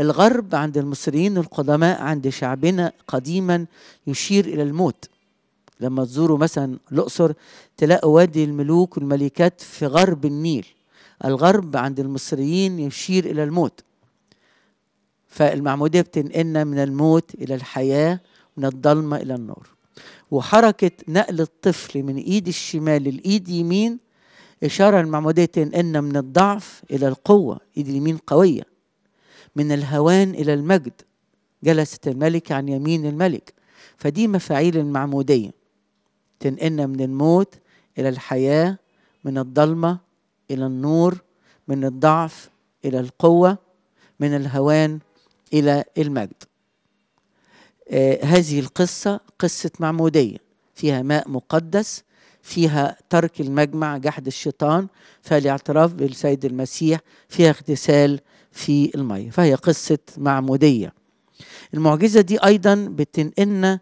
الغرب عند المصريين القدماء عند شعبنا قديما يشير إلى الموت لما تزوروا مثلا الأقصر تلاقوا وادي الملوك والملكات في غرب النيل الغرب عند المصريين يشير إلى الموت فالمعمودية بتنقلنا من الموت إلى الحياة من الضلمة إلى النور وحركة نقل الطفل من إيد الشمال لإيد يمين إشارة المعمودية تنقلنا من الضعف إلى القوة إيد اليمين قوية من الهوان إلى المجد جلست الملك عن يمين الملك فدي مفاعيل المعمودية تنقلنا من الموت إلى الحياة من الضلمة إلى النور من الضعف إلى القوة من الهوان إلى المجد آه هذه القصة قصة معمودية فيها ماء مقدس فيها ترك المجمع جحد الشيطان فالاعتراف بالسيد المسيح فيها اغتسال في المية فهي قصة معمودية المعجزة دي أيضا بتنقلنا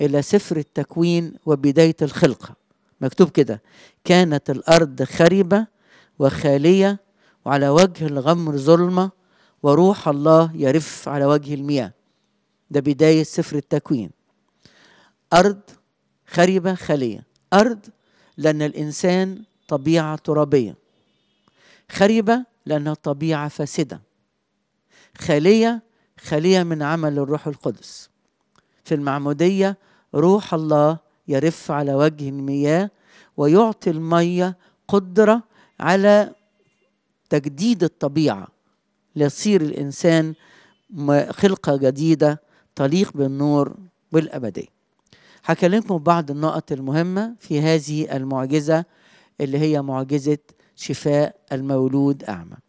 إلى سفر التكوين وبداية الخلقة مكتوب كده كانت الأرض خربة وخالية وعلى وجه الغمر ظلمة وروح الله يرف على وجه المياه ده بداية سفر التكوين أرض خربة خالية الأرض لأن الإنسان طبيعة ترابية خريبة لأنها طبيعة فاسدة خالية خالية من عمل الروح القدس في المعمودية روح الله يرف على وجه المياه ويعطي المية قدرة على تجديد الطبيعة ليصير الإنسان خلقة جديدة تليق بالنور والأبدية هكلمكم بعض النقط المهمة في هذه المعجزة اللي هي معجزة شفاء المولود أعمى